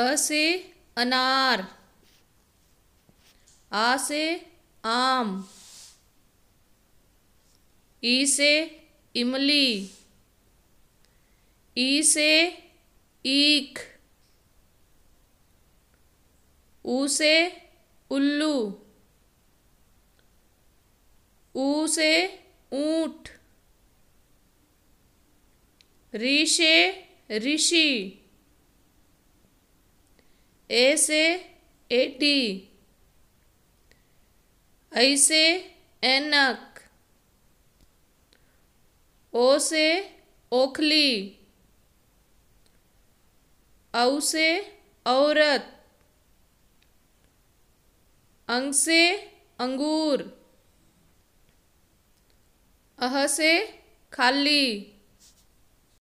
अ से अनार आ से आम ई से इमली ई से ईख ऊ से उल्लू ऊ से ऊंट ऋषे ऋषि ए से ए टी ऐ से एनक ओ से ओखली औ से औरत अंग से अंगूर अह से खाली